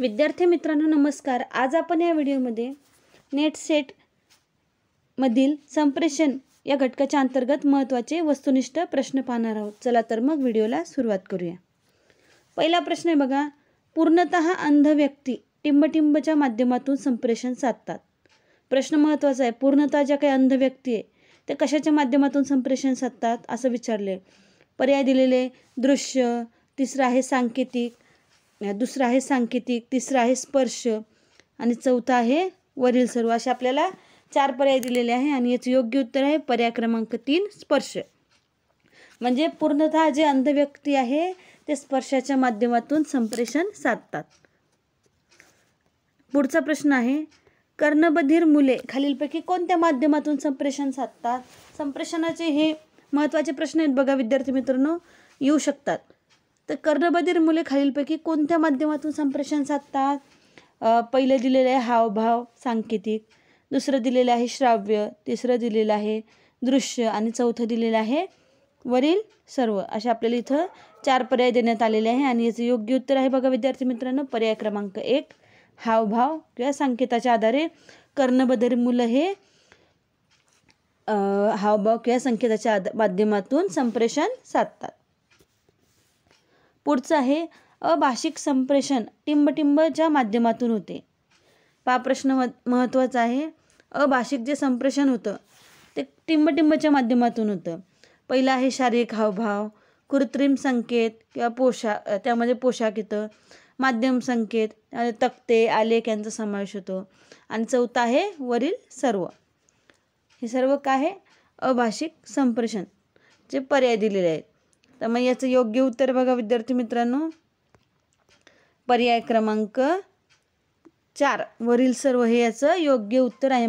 विद्यार्थी मित्रांनो नमस्कार आज आपण या व्हिडिओमध्ये नेट सेट मधील संप्रेषण या घटकाच्या अंतर्गत महत्त्वाचे वस्तुनिष्ठ प्रश्न पाहणार आहोत चला तर मग व्हिडिओला सुरुवात करूया पहिला प्रश्न आहे बघा पूर्णतः अंध व्यक्ती टिंबटिंबच्या माध्यमातून संप्रेषण साधतात प्रश्न महत्त्वाचा आहे पूर्णतः ज्या काही अंध व्यक्ती आहे ते कशाच्या माध्यमातून संप्रेषण साधतात असं विचारले पर्याय दिलेले दृश्य तिसरं आहे सांकेतिक दुसरं आहे सांकेतिक तिसरा आहे स्पर्श आणि चौथा आहे वरील सर्व असे आपल्याला चार पर्याय दिलेले आहे आणि याचं योग्य उत्तर आहे पर्याय क्रमांक तीन स्पर्श म्हणजे पूर्णतः जे अंध व्यक्ती आहे ते स्पर्शाच्या माध्यमातून संप्रेषण साधतात पुढचा प्रश्न आहे कर्णबधीर मुले खालीलपैकी कोणत्या माध्यमातून संप्रेषण साधतात संप्रेषणाचे हे महत्त्वाचे प्रश्न आहेत बघा विद्यार्थी मित्रांनो येऊ शकतात तर कर्णबधीर मुले खालीलपैकी कोणत्या माध्यमातून संप्रेषण साधतात पहिलं दिलेलं आहे हावभाव सांकेतिक दुसरं दिलेलं आहे श्राव्य तिसरं दिलेलं आहे दृश्य आणि चौथं दिलेलं आहे वरील सर्व असे आपल्याला इथं चार पर्याय देण्यात आलेले आहे आणि याचं योग्य उत्तर आहे बघा विद्यार्थी मित्रांनो पर्याय क्रमांक एक हावभाव किंवा संकेताच्या आधारे कर्णबधीर मुलं हे हावभाव किंवा संकेताच्या माध्यमातून संप्रेषण साधतात पुढचं आहे अभाषिक संप्रेषण टिंबटिंबच्या माध्यमातून होते पा प्रश्न म महत्त्वाचा आहे अभाषिक जे संप्रेषण होतं ते टिंबटिंबच्या माध्यमातून होतं पहिलं आहे शारीरिक हावभाव कृत्रिम संकेत किंवा पोशा त्यामध्ये पोशाख येतं माध्यम संकेत तक्ते आलेख यांचा समावेश होतो आणि चौथा आहे वरील सर्व हे सर्व काय आहे अभाषिक संप्रेषण जे पर्याय दिलेले आहेत तर मग याचं योग्य उत्तर बघा विद्यार्थी मित्रांनो पर्याय क्रमांक चार वरील सर्व हे याचं योग्य उत्तर आहे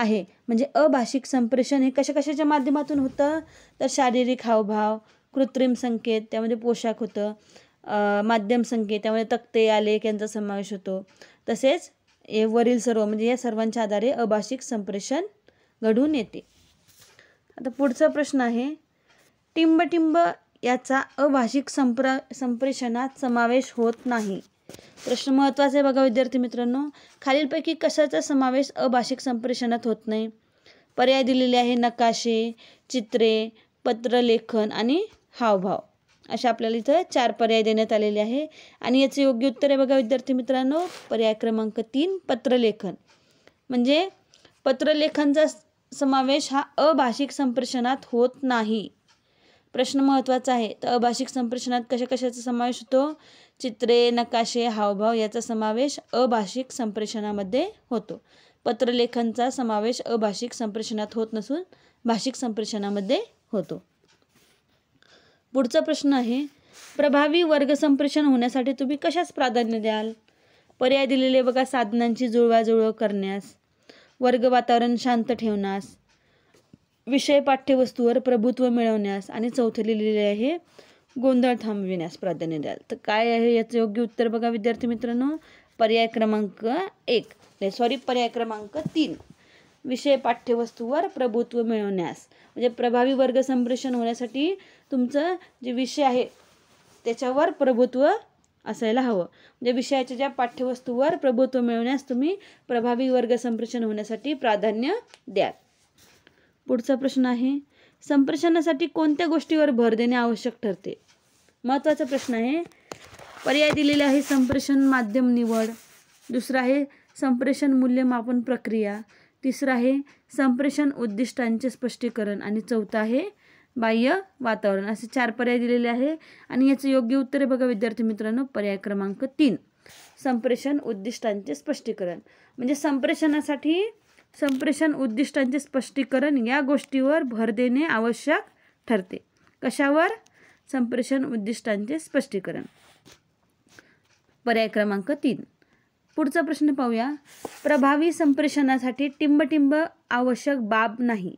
आहे म्हणजे अभाषिक संप्रेषण हे कशा कशाच्या माध्यमातून होतं तर शारीरिक हावभाव कृत्रिम संकेत त्यामध्ये पोशाख होतं माध्यम संकेत त्यामध्ये तक्ते आलेख यांचा समावेश होतो तसेच हे वरील सर्व म्हणजे या सर्वांच्या आधारे अभाषिक संप्रेषण घडून येते आता पुढचा प्रश्न आहे टिंबटिंब याचा अभाषिक संप्र संप्रेषणात समावेश होत नाही प्रश्न महत्त्वाचा आहे बघा विद्यार्थी मित्रांनो खालीलपैकी कशाचा समावेश अभाषिक संप्रेषणात होत नाही पर्याय दिलेले आहे नकाशे चित्रे पत्रलेखन आणि हावभाव असे आपल्याला इथं चार पर्याय देण्यात आलेले आहे आणि याचे योग्य उत्तर आहे बघा विद्यार्थी मित्रांनो पर्याय क्रमांक तीन पत्रलेखन म्हणजे पत्रलेखनचा समावेश हा अभाषिक संप्रेषणात होत नाही प्रश्न महत्त्वाचा आहे तर अभाषिक संप्रेषणात कशा कशाचा समावेश होतो चित्रे नकाशे हावभाव याचा समावेश अभाषिक संप्रेषणामध्ये होतो पत्रलेखनचा समावेश अभाषिक संप्रेषणात होत नसून भाषिक संप्रेषणामध्ये होतो पुढचा प्रश्न आहे प्रभावी वर्ग संप्रेषण होण्यासाठी तुम्ही कशास प्राधान्य द्याल पर्याय दिलेले बघा साधनांची जुळवाजुळव करण्यास वर्ग वातावरण शांत ठेवण्यास विषय पाठ्यवस्तूवर प्रभुत्व मिळवण्यास आणि चौथे लिहिलेले आहे गोंधळ थांबविण्यास प्राधान्य द्याल तर काय आहे याचं योग्य उत्तर बघा विद्यार्थी मित्रांनो पर्याय क्रमांक एक नाही सॉरी पर्याय क्रमांक तीन विषय पाठ्यवस्तूवर प्रभुत्व मिळवण्यास म्हणजे प्रभावी वर्ग संप्रेषण होण्यासाठी तुमचं जे विषय आहे त्याच्यावर प्रभुत्व असायला हवं म्हणजे विषयाच्या ज्या पाठ्यवस्तूवर प्रभुत्व मिळवण्यास तुम्ही प्रभावी वर्ग संप्रेषण होण्यासाठी प्राधान्य द्याल पुढचा प्रश्न आहे संप्रेषणासाठी कोणत्या गोष्टीवर भर देणे आवश्यक ठरते महत्त्वाचा प्रश्न आहे पर्याय दिलेले आहे संप्रेषण माध्यम निवड दुसरा आहे संप्रेषण मूल्यमापन प्रक्रिया तिसरा आहे संप्रेषण उद्दिष्टांचे स्पष्टीकरण आणि चौथा आहे बाह्य वातावरण असे चार पर्याय दिलेले आहे आणि याचं योग्य उत्तर बघा विद्यार्थी मित्रांनो पर्याय क्रमांक तीन संप्रेषण उद्दिष्टांचे स्पष्टीकरण म्हणजे संप्रेषणासाठी संप्रेषण उद्दिष्टांचे स्पष्टीकरण या गोष्टीवर भर देणे आवश्यक ठरते कशावर संप्रेषण उद्दिष्टांचे स्पष्टीकरण पर्याय क्रमांक तीन पुढचा प्रश्न पाहूया प्रभावी संप्रेषणासाठी टिंबटिंब आवश्यक बाब नाही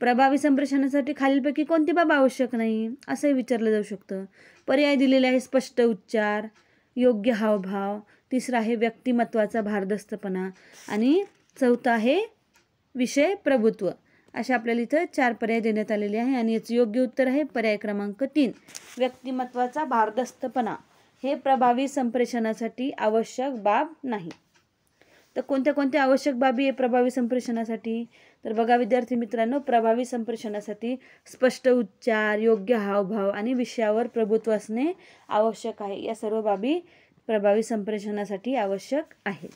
प्रभावी संप्रेषणासाठी खालीलपैकी कोणती बाब आवश्यक नाही असंही विचारलं जाऊ शकतं पर्याय दिलेले आहे स्पष्ट उच्चार योग्य हावभाव तिसरा आहे व्यक्तिमत्वाचा भारदस्तपणा आणि चौथं आहे विषय प्रभुत्व असे आपल्याला इथं चार पर्याय देण्यात आलेले आहे आणि याचं योग्य उत्तर आहे पर्याय क्रमांक तीन व्यक्तिमत्वाचा भारदस्तपणा हे प्रभावी संप्रेषणासाठी आवश्यक बाब नाही तर कोणत्या कोणत्या आवश्यक बाबी आहे प्रभावी संप्रेषणासाठी तर बघा विद्यार्थी मित्रांनो प्रभावी संप्रेषणासाठी स्पष्ट उच्चार योग्य हावभाव आणि विषयावर प्रभुत्व असणे आवश्यक आहे या सर्व बाबी प्रभावी संप्रेषणासाठी आवश्यक आहे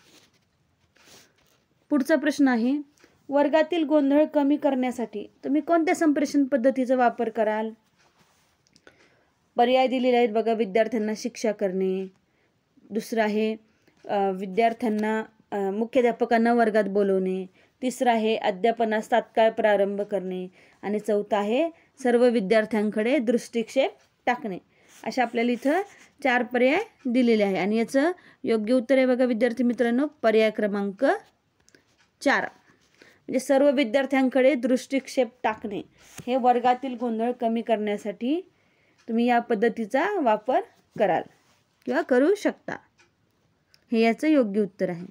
पुढचा प्रश्न आहे वर्गातील गोंधळ कमी करण्यासाठी तुम्ही कोणत्या संप्रेषण पद्धतीचा वापर कराल पर्याय दिलेले आहेत बघा विद्यार्थ्यांना शिक्षा करणे दुसरं आहे विद्यार्थ्यांना मुख्याध्यापकांना वर्गात बोलवणे तिसरं आहे अध्यापनास तात्काळ प्रारंभ करणे आणि चौथं आहे सर्व विद्यार्थ्यांकडे दृष्टिक्षेप टाकणे असे आपल्याला इथं चार पर्याय दिलेले आहे आणि याचं योग्य उत्तर आहे बघा विद्यार्थी मित्रांनो पर्याय क्रमांक चार म्हणजे सर्व विद्यार्थ्यांकडे दृष्टिक्षेप टाकणे हे वर्गातील गोंधळ कमी करण्यासाठी तुम्ही या पद्धतीचा वापर कराल किंवा करू शकता हे याचं योग्य उत्तर आहे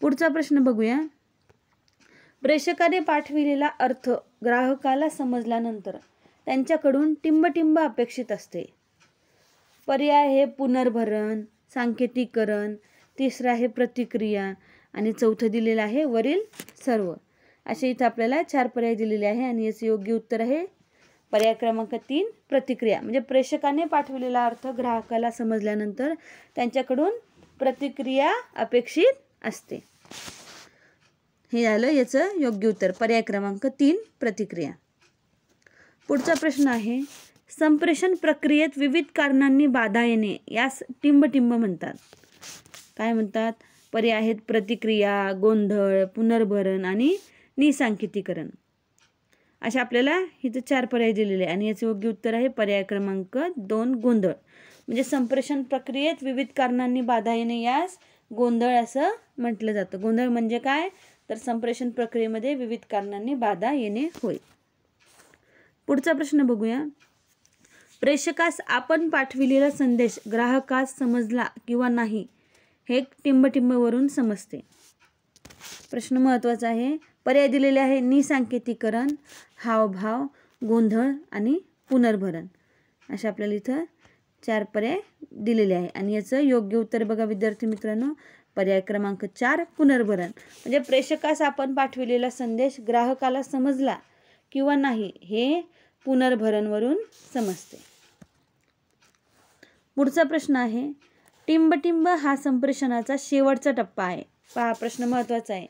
पुढचा प्रश्न बघूया प्रेक्षकाने पाठविलेला अर्थ ग्राहकाला समजल्यानंतर त्यांच्याकडून टिंबटिंब अपेक्षित असते पर्याय हे पुनर्भरण सांकेतिकरण तिसरा हे प्रतिक्रिया आणि चौथं दिलेलं आहे वरील सर्व असे इथं आपल्याला चार पर्याय दिलेले आहे आणि याचं योग्य उत्तर आहे पर्याय क्रमांक तीन प्रतिक्रिया म्हणजे प्रेक्षकाने पाठवलेला अर्थ ग्राहकाला समजल्यानंतर त्यांच्याकडून प्रतिक्रिया अपेक्षित असते हे झालं याचं योग्य उत्तर पर्याय क्रमांक तीन प्रतिक्रिया पुढचा प्रश्न आहे संप्रेषण प्रक्रियेत विविध कारणांनी बाधा येणे यास टिंबटिंब म्हणतात काय म्हणतात पर्याय आहेत प्रतिक्रिया गोंधळ पुनर्भरण आणि निसांकितीकरण असे आपल्याला इथं चार पर्याय दिलेले आहे आणि याचे योग्य उत्तर आहे पर्याय क्रमांक दोन गोंधळ म्हणजे संप्रेषण प्रक्रियेत विविध कारणांनी बाधा येणे यास गोंधळ असं म्हटलं जातं गोंधळ म्हणजे काय तर संप्रेषण प्रक्रियेमध्ये विविध कारणांनी बाधा येणे होय पुढचा प्रश्न बघूया प्रेक्षकास आपण पाठविलेला संदेश ग्राहकास समजला किंवा नाही हे टिंबटिंबवरून समजते प्रश्न महत्त्वाचा आहे पर्याय दिलेले आहे निसांकेतीकरण हावभाव गोंधळ आणि पुनर्भरण असे आपल्याला इथं चार पर्याय दिलेले आहे आणि याचं योग्य उत्तर बघा विद्यार्थी मित्रांनो पर्याय क्रमांक चार पुनर्भरण म्हणजे प्रेक्षकास आपण पाठविलेला संदेश ग्राहकाला समजला किंवा नाही हे पुनर्भरणवरून समजते पुढचा प्रश्न आहे टिंबटिंब हा संप्रेषणाचा शेवटचा टप्पा आहे पहा प्रश्न महत्त्वाचा आहे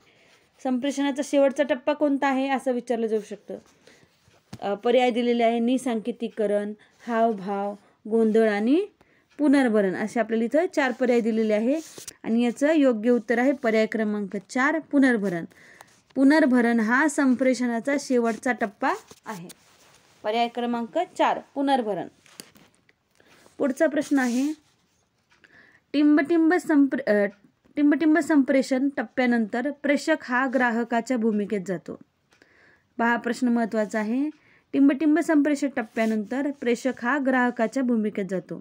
संप्रेषणाचा शेवटचा टप्पा कोणता आहे असं विचारलं जाऊ शकतं पर्याय दिलेले आहे निसांकेतिकरण हावभाव गोंधळ आणि पुनर्भरण असे आपल्याला इथं चार पर्याय दिलेले आहे आणि याचं योग्य उत्तर आहे पर्याय क्रमांक चार पुनर्भरण पुनर्भरण हा संप्रेषणाचा शेवटचा टप्पा आहे पर्याय क्रमांक चार पुनर्भरण पुढचा प्रश्न आहे टिंबटिंब संप्रे टिंबटिंब संप्रेषण टप्प्यानंतर प्रेषक हा ग्राहकाच्या भूमिकेत जातो पहा प्रश्न महत्त्वाचा आहे टिंबटिंब संप्रेषण टप्प्यानंतर प्रेषक हा ग्राहकाच्या भूमिकेत जातो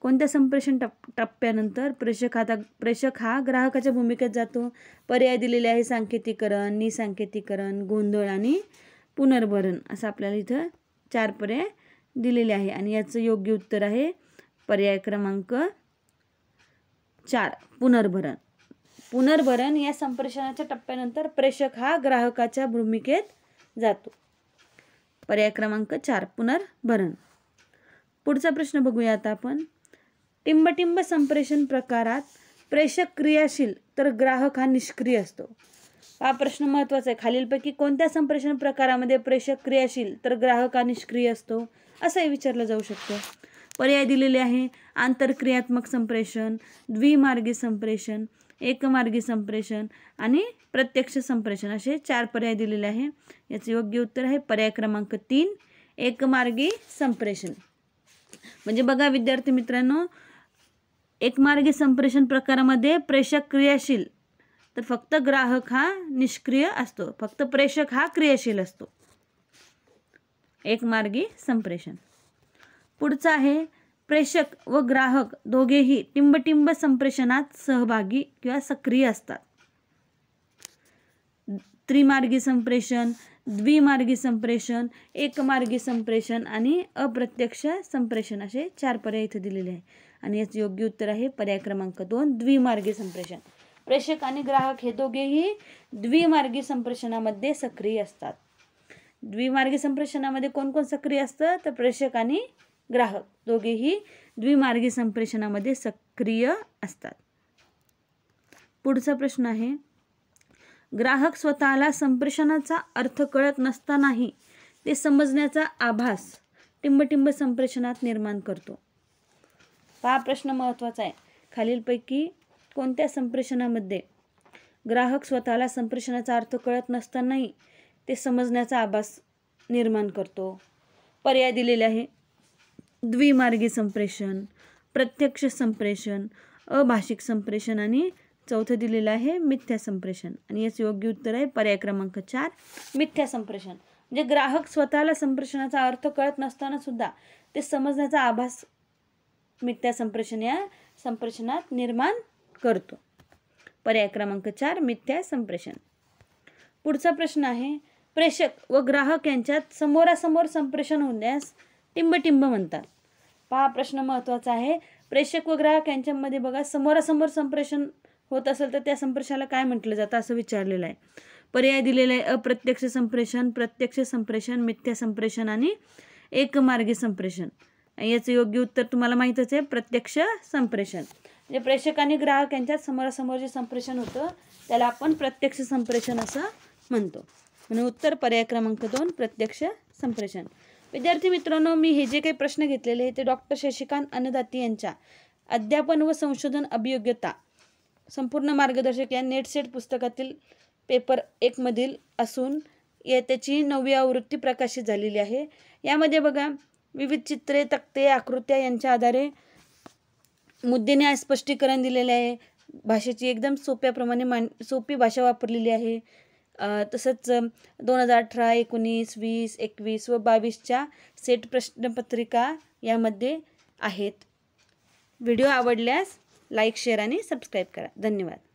कोणत्या संप्रेषण टप टप्प्यानंतर प्रेषक आता प्रेषक हा ग्राहकाच्या भूमिकेत जातो पर्याय दिलेले आहे सांकेतिकरण निसांकेतिकरण गोंधळ आणि पुनर्भरण असं आपल्याला इथं चार पर्याय दिलेले आहे आणि याचं योग्य उत्तर आहे पर्याय क्रमांक चार पुनर्भरण पुनर्भरण या संप्रेषणाच्या टप्प्यानंतर प्रेषक हा ग्राहकाच्या भूमिकेत जातो पर्याय क्रमांक चार पुनर्भरण पुढचा प्रश्न बघूया आता आपण टिंबटिंब संप्रेषण प्रकारात प्रेषक क्रियाशील तर ग्राहक हा निष्क्रिय असतो हा प्रश्न महत्त्वाचा आहे खालीलपैकी कोणत्या संप्रेषण प्रकारामध्ये प्रेषक क्रियाशील तर ग्राहक हा निष्क्रिय असतो असंही विचारलं जाऊ शकतं पर्याय दिलेले आहे आंतरक्रियात्मक संप्रेषण द्विमार्गी संप्रेषण एकमार्गी संप्रेषण आणि प्रत्यक्ष संप्रेषण असे चार पर्याय दिलेले आहे याचं योग्य उत्तर आहे पर्याय क्रमांक तीन एकमार्गी संप्रेषण म्हणजे बघा विद्यार्थी मित्रांनो एकमार्गी संप्रेषण प्रकारामध्ये प्रेषक क्रियाशील तर फक्त ग्राहक हा निष्क्रिय असतो फक्त प्रेषक हा क्रियाशील असतो एकमार्गी संप्रेषण पुढचं आहे प्रेषक व ग्राहक दोघेही टिंबटिंब संप्रेषणात सहभागी किंवा सक्रिय असतात त्रिमार्गी संप्रेषण द्विमार्गी संप्रेषण एकमार्गी संप्रेषण आणि अप्रत्यक्ष संप्रेषण असे चार पर्याय इथे दिलेले आहे आणि याचं योग्य उत्तर आहे पर्याय क्रमांक दोन द्विमार्गी संप्रेषण प्रेषक आणि ग्राहक हे दोघेही द्विमार्गी संप्रेषणामध्ये सक्रिय असतात द्विमार्गी संप्रेषणामध्ये कोण कोण सक्रिय असतं तर प्रेषक आणि ग्राहक दोघेही द्विमार्गी संप्रेषणामध्ये सक्रिय असतात पुढचा प्रश्न आहे ग्राहक स्वतःला संप्रेषणाचा अर्थ कळत नसतानाही ते समजण्याचा आभास टिंबटिंब संप्रेषणात निर्माण करतो हा प्रश्न महत्त्वाचा आहे खालीलपैकी कोणत्या संप्रेषणामध्ये ग्राहक स्वतःला संप्रेषणाचा अर्थ कळत नसतानाही ते समजण्याचा आभास निर्माण करतो पर्याय दिलेले आहे द्विमार्गी संप्रेषण प्रत्यक्ष संप्रेषण अभाषिक संप्रेषण आणि चौथं दिलेलं आहे मिथ्या संप्रेषण आणि याचं योग्य उत्तर आहे पर्याय क्रमांक चार मिथ्या संप्रेषण म्हणजे ग्राहक स्वतःला संप्रेषणाचा अर्थ कळत नसताना सुद्धा ते समजण्याचा आभास मिथ्या संप्रेषण या संप्रेषणात निर्माण करतो पर्याय क्रमांक चार मिथ्या संप्रेषण पुढचा प्रश्न आहे प्रेषक व ग्राहक यांच्यात समोरासमोर संप्रेषण होण्यास टिंबटिंब म्हणतात पहा प्रश्न महत्त्वाचा आहे प्रेक्षक व ग्राहक यांच्यामध्ये बघा समोरासमोर संप्रेषण होत असेल तर त्या संप्रेषणाला काय म्हटलं जातं असं विचारलेलं आहे पर्याय दिलेला आहे अप्रत्यक्ष संप्रेषण प्रत्यक्ष संप्रेषण मिथ्या संप्रेषण आणि एकमार्गी संप्रेषण याचं योग्य उत्तर तुम्हाला माहीतच आहे प्रत्यक्ष संप्रेषण म्हणजे प्रेक्षक आणि ग्राहक यांच्यात समोरासमोर जे संप्रेषण होतं त्याला आपण प्रत्यक्ष संप्रेषण असं म्हणतो म्हणून उत्तर पर्याय क्रमांक दोन प्रत्यक्ष संप्रेषण विद्यार्थी मित्रांनो मी हे जे काही प्रश्न घेतलेले आहेत ते डॉक्टर शशिकांत अन्नदाती यांच्या अध्यापन व संशोधन अभियोग्यता संपूर्ण मार्गदर्शक या नेटसेट पुस्तकातील पेपर एकमधील असून या त्याची नवी आवृत्ती प्रकाशित झालेली आहे यामध्ये बघा विविध चित्रे तक्ते आकृत्या यांच्या आधारे मुद्देने स्पष्टीकरण दिलेले आहे भाषेची एकदम सोप्याप्रमाणे मान सोपी भाषा वापरलेली आहे तसंच दोन हजार अठरा एकोणीस वीस एकवीस व बावीसच्या सेट प्रश्नपत्रिका यामध्ये आहेत व्हिडिओ आवडल्यास लाईक शेअर आणि सबस्क्राईब करा धन्यवाद